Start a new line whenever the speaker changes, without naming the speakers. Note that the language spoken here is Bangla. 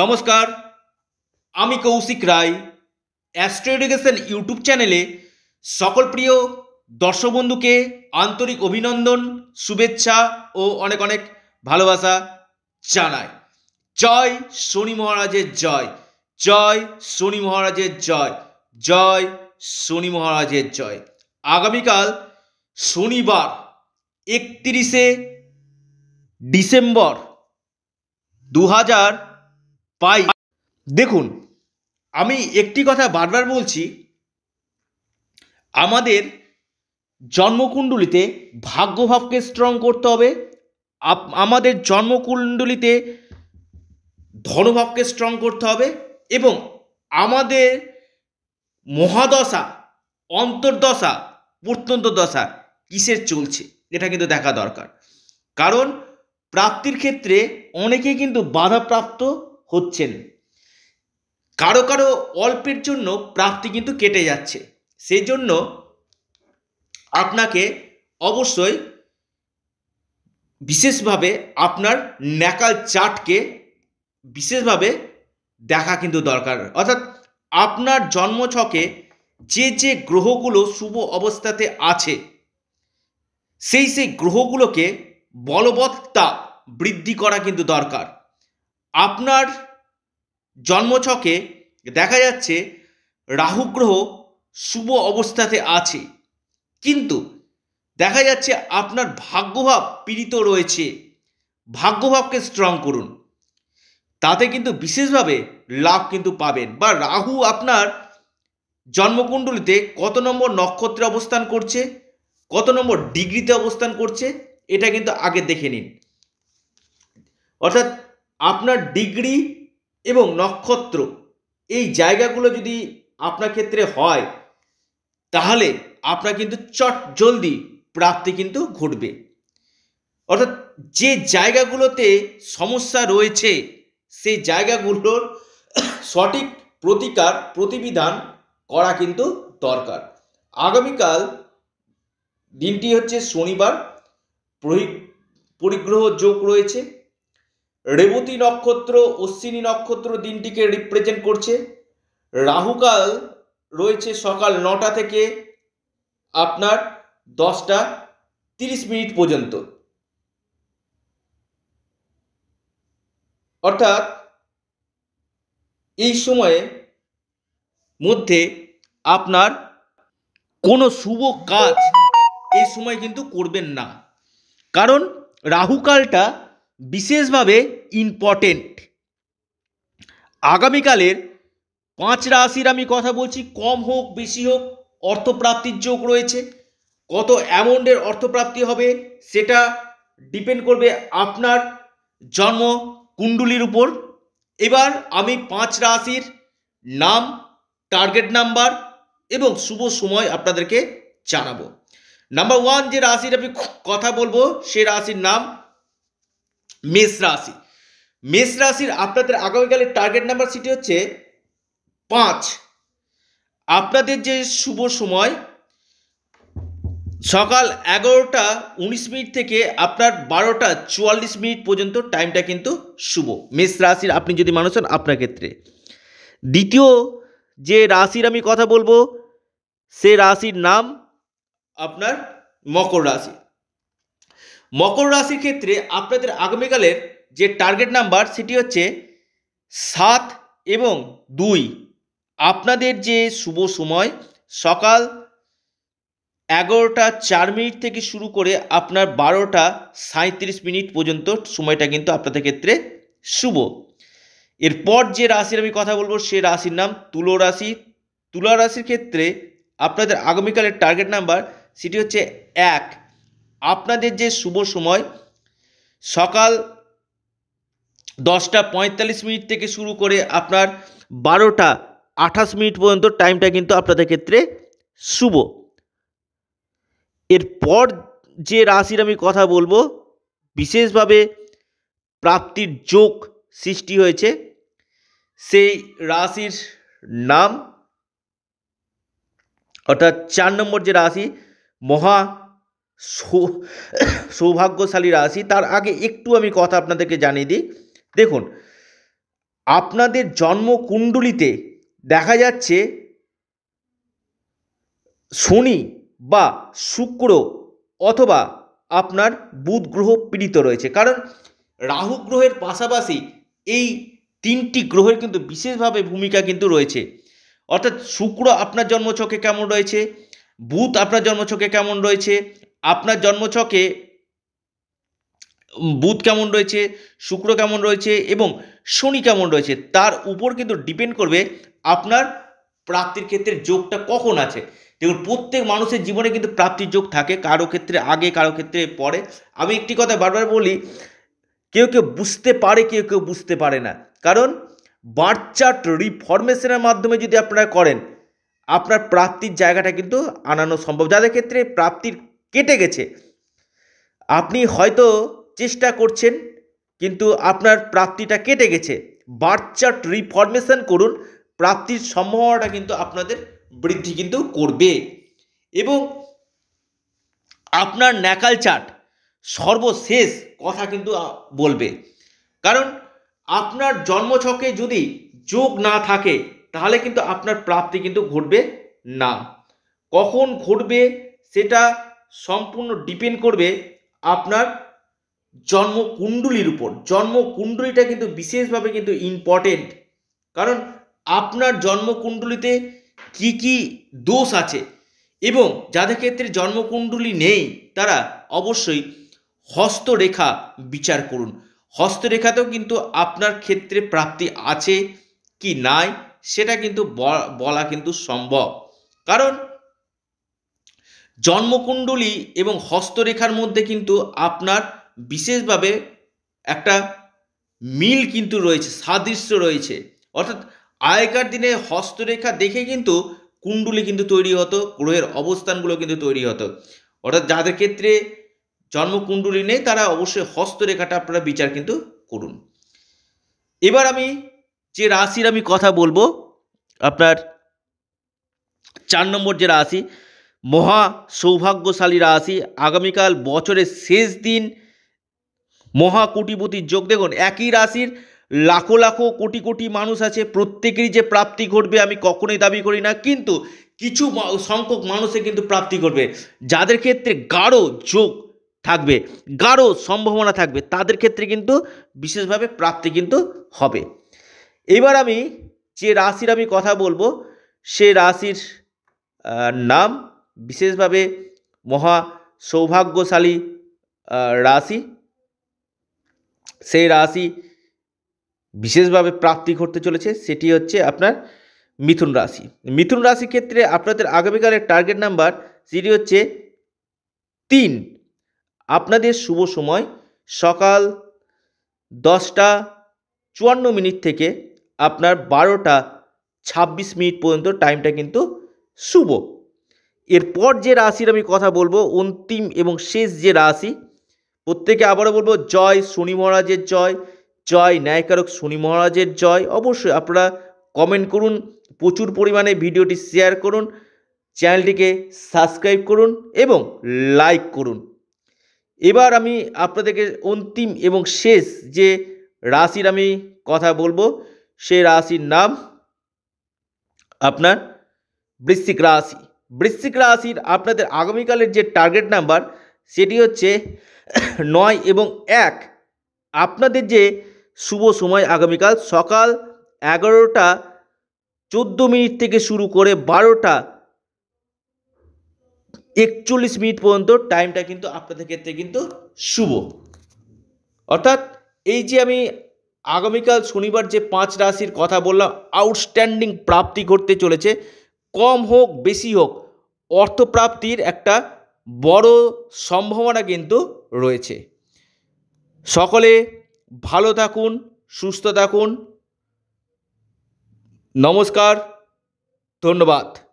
নমস্কার আমি Koushik Roy Astro Education YouTube চ্যানেলে সকল প্রিয় দর্শক বন্ধুকে আন্তরিক অভিনন্দন শুভেচ্ছা ও অনেক অনেক ভালোবাসা জানাই জয় শনি মহারাজের জয় জয় শনি মহারাজের জয় জয় শনি মহারাজের জয় আগামীকাল শনিবার একত্রিশে ডিসেম্বর দু হাজার পাই দেখুন আমি একটি কথা বারবার বলছি আমাদের জন্মকুণ্ডলিতে ভাগ্যভাবকে স্ট্রং করতে হবে আমাদের জন্মকুণ্ডলিতে ধনভাবকে স্ট্রং করতে হবে এবং আমাদের মহাদশা অন্তর্দশা প্রত্যন্ত দশা কিসের চলছে এটা কিন্তু দেখা দরকার কারণ প্রাপ্তির ক্ষেত্রে অনেকেই কিন্তু বাধাপ্রাপ্ত হচ্ছেন কারো কারো অল্পের জন্য প্রাপ্তি কিন্তু কেটে যাচ্ছে সেই জন্য আপনাকে অবশ্যই বিশেষভাবে আপনার ন্যাকাল চার্টকে বিশেষভাবে দেখা কিন্তু দরকার অর্থাৎ আপনার জন্মছকে যে যে গ্রহগুলো শুভ অবস্থাতে আছে সেই সেই গ্রহগুলোকে বলবত্তা বৃদ্ধি করা কিন্তু দরকার আপনার জন্মছকে দেখা যাচ্ছে রাহু গ্রহ শুভ অবস্থাতে আছে কিন্তু দেখা যাচ্ছে আপনার ভাগ্যভাব পীড়িত রয়েছে ভাগ্যভাবকে স্ট্রং করুন তাতে কিন্তু বিশেষভাবে লাভ কিন্তু পাবেন বা রাহু আপনার জন্মকুণ্ডলিতে কত নম্বর নক্ষত্রে অবস্থান করছে কত নম্বর ডিগ্রিতে অবস্থান করছে এটা কিন্তু আগে দেখে নিন অর্থাৎ আপনার ডিগ্রি এবং নক্ষত্র এই জায়গাগুলো যদি আপনার ক্ষেত্রে হয় তাহলে আপনার কিন্তু চট জলদি প্রাপ্তি কিন্তু ঘটবে অর্থাৎ যে জায়গাগুলোতে সমস্যা রয়েছে সেই জায়গাগুলোর সঠিক প্রতিকার প্রতিবিধান করা কিন্তু দরকার আগামীকাল দিনটি হচ্ছে শনিবার পরিগ্রহ যোগ রয়েছে রেবতী নক্ষত্র অশ্বিনী নক্ষত্র দিনটিকে রিপ্রেজেন্ট করছে রাহুকাল রয়েছে সকাল নটা থেকে আপনার দশটা তিরিশ মিনিট পর্যন্ত অর্থাৎ এই সময়ে মধ্যে আপনার কোনো শুভ কাজ এই সময় কিন্তু করবেন না কারণ রাহুকালটা বিশেষভাবে ইম্পর্টেন্ট আগামীকালের পাঁচ রাশির আমি কথা বলছি কম হোক বেশি হোক অর্থপ্রাপ্তির যোগ রয়েছে কত অ্যামাউন্টের অর্থপ্রাপ্তি হবে সেটা ডিপেন্ড করবে আপনার জন্ম কুণ্ডুলির উপর এবার আমি পাঁচ রাশির নাম টার্গেট নাম্বার এবং শুভ সময় আপনাদেরকে জানাবো নাম্বার ওয়ান যে রাশির আমি কথা বলবো সে রাশির নাম মেষ রাশি মেষ রাশির আপনাদের আগামীকালের টার্গেট নাম্বার সিটি হচ্ছে পাঁচ আপনাদের যে শুভ সময় সকাল এগারোটা উনিশ মিনিট থেকে আপনার বারোটা চুয়াল্লিশ মিনিট পর্যন্ত টাইমটা কিন্তু শুভ মেষ রাশির আপনি যদি মানুষ হন আপনার ক্ষেত্রে দ্বিতীয় যে রাশির আমি কথা বলবো সে রাশির নাম আপনার মকর রাশি মকর রাশির ক্ষেত্রে আপনাদের আগামীকালের যে টার্গেট নাম্বার সেটি হচ্ছে সাত এবং দুই আপনাদের যে শুভ সময় সকাল এগারোটা চার মিনিট থেকে শুরু করে আপনার বারোটা সাঁত্রিশ মিনিট পর্যন্ত সময়টা কিন্তু আপনাদের ক্ষেত্রে শুভ এরপর যে রাশির আমি কথা বলবো সে রাশির নাম তুলো রাশি তুলা রাশির ক্ষেত্রে আপনাদের আগামীকালের টার্গেট নাম্বার সেটি হচ্ছে এক আপনাদের যে শুভ সময় সকাল দশটা পঁয়তাল্লিশ মিনিট থেকে শুরু করে আপনার বারোটা আঠাশ মিনিট পর্যন্ত টাইমটা কিন্তু আপনাদের ক্ষেত্রে শুভ এরপর যে রাশির আমি কথা বলবো বিশেষভাবে প্রাপ্তির যোগ সৃষ্টি হয়েছে সেই রাশির নাম অর্থাৎ চার নম্বর যে রাশি মহা সৌভাগ্যশালী রাশি তার আগে একটু আমি কথা আপনাদেরকে জানিয়ে দিই দেখুন আপনাদের জন্মকুণ্ডলিতে দেখা যাচ্ছে শনি বা শুক্র অথবা আপনার বুধ গ্রহ পীড়িত রয়েছে কারণ রাহু গ্রহের পাশাপাশি এই তিনটি গ্রহের কিন্তু বিশেষভাবে ভূমিকা কিন্তু রয়েছে অর্থাৎ শুক্র আপনার জন্মছকে কেমন রয়েছে বুধ আপনার জন্মছকে কেমন রয়েছে আপনার জন্মছকে বুধ কেমন রয়েছে শুক্র কেমন রয়েছে এবং শনি কেমন রয়েছে তার উপর কিন্তু ডিপেন্ড করবে আপনার প্রাপ্তির ক্ষেত্রে যোগটা কখন আছে দেখুন প্রত্যেক মানুষের জীবনে কিন্তু প্রাপ্তির যোগ থাকে কারো ক্ষেত্রে আগে কারো ক্ষেত্রে পরে আমি একটি কথা বারবার বলি কেউ কেউ বুঝতে পারে কেউ কেউ বুঝতে পারে না কারণ বার্থ চার্ট রিফরমেশনের মাধ্যমে যদি আপনারা করেন আপনার প্রাপ্তির জায়গাটা কিন্তু আনানো সম্ভব যাদের ক্ষেত্রে প্রাপ্তির কেটে গেছে আপনি হয়তো চেষ্টা করছেন কিন্তু আপনার প্রাপ্তিটা কেটে গেছে বার্থ চার্ট রিফরমেশন করুন প্রাপ্তির সম্ভাবনাটা কিন্তু আপনাদের বৃদ্ধি কিন্তু করবে এবং আপনার ন্যাকাল চার্ট সর্বশেষ কথা কিন্তু বলবে কারণ আপনার জন্মছকে যদি যোগ না থাকে তাহলে কিন্তু আপনার প্রাপ্তি কিন্তু ঘটবে না কখন ঘটবে সেটা সম্পূর্ণ ডিপেন্ড করবে আপনার জন্মকুণ্ডলীর উপর জন্মকুণ্ডলীটা কিন্তু বিশেষভাবে কিন্তু ইম্পর্টেন্ট কারণ আপনার জন্মকুণ্ডলিতে কি কি দোষ আছে এবং যাদের ক্ষেত্রে জন্মকুণ্ডলী নেই তারা অবশ্যই হস্তরেখা বিচার করুন হস্তরেখাতেও কিন্তু আপনার ক্ষেত্রে প্রাপ্তি আছে কি নাই সেটা কিন্তু বলা কিন্তু সম্ভব কারণ জন্মকুণ্ডলী এবং হস্তরেখার মধ্যে কিন্তু আপনার বিশেষভাবে একটা মিল কিন্তু রয়েছে সাদৃশ্য রয়েছে অর্থাৎ আগেকার দিনে হস্তরেখা দেখে কিন্তু কুণ্ডুলি কিন্তু তৈরি হতো গ্রহের অবস্থানগুলো কিন্তু তৈরি হতো অর্থাৎ যাদের ক্ষেত্রে জন্মকুণ্ডুলি নেই তারা অবশ্যই হস্তরেখাটা আপনারা বিচার কিন্তু করুন এবার আমি যে রাশির আমি কথা বলবো আপনার চার নম্বর যে রাশি মহা সৌভাগ্যশালী রাশি আগামীকাল বছরের শেষ দিন মহা মহাকুটিপতির যোগ দেখুন একই রাশির লাখো লাখো কোটি কোটি মানুষ আছে প্রত্যেকেরই যে প্রাপ্তি ঘটবে আমি কখনোই দাবি করি না কিন্তু কিছু সংখ্যক মানুষে কিন্তু প্রাপ্তি করবে যাদের ক্ষেত্রে গাঢ় যোগ থাকবে গাঢ় সম্ভাবনা থাকবে তাদের ক্ষেত্রে কিন্তু বিশেষভাবে প্রাপ্তি কিন্তু হবে এবার আমি যে রাশির আমি কথা বলবো সে রাশির নাম বিশেষভাবে মহা সৌভাগ্যশালী রাশি সেই রাশি বিশেষভাবে প্রাপ্তি ঘটতে চলেছে সেটি হচ্ছে আপনার মিথুন রাশি মিথুন রাশির ক্ষেত্রে আপনাদের আগামীকালের টার্গেট নাম্বার সেটি হচ্ছে তিন আপনাদের শুভ সময় সকাল দশটা চুয়ান্ন মিনিট থেকে আপনার বারোটা ছাব্বিশ মিনিট পর্যন্ত টাইমটা কিন্তু শুভ এরপর যে রাশির আমি কথা বলবো অন্তিম এবং শেষ যে রাশি প্রত্যেকে আবারও বলবো জয় শনি মহারাজের জয় জয় ন্যায়কারক শনি মহারাজের জয় অবশ্যই আপনারা কমেন্ট করুন প্রচুর পরিমাণে ভিডিওটি শেয়ার করুন চ্যানেলটিকে সাবস্ক্রাইব করুন এবং লাইক করুন এবার আমি আপনাদেরকে অন্তিম এবং শেষ যে রাশির আমি কথা বলবো সে রাশির নাম আপনার বৃশ্চিক রাশি বৃশ্চিক রাশির আপনাদের আগামীকালের যে টার্গেট নাম্বার সেটি হচ্ছে নয় এবং এক আপনাদের যে শুভ সময় আগামীকাল সকাল এগারোটা চোদ্দো মিনিট থেকে শুরু করে বারোটা একচল্লিশ মিনিট পর্যন্ত টাইমটা কিন্তু আপনাদের ক্ষেত্রে কিন্তু শুভ অর্থাৎ এই যে আমি আগামীকাল শনিবার যে পাঁচ রাশির কথা বললাম আউটস্ট্যান্ডিং প্রাপ্তি ঘটতে চলেছে কম হোক বেশি হোক অর্থপ্রাপ্তির একটা বড় সম্ভাবনা কিন্তু রয়েছে সকলে ভালো থাকুন সুস্থ থাকুন নমস্কার ধন্যবাদ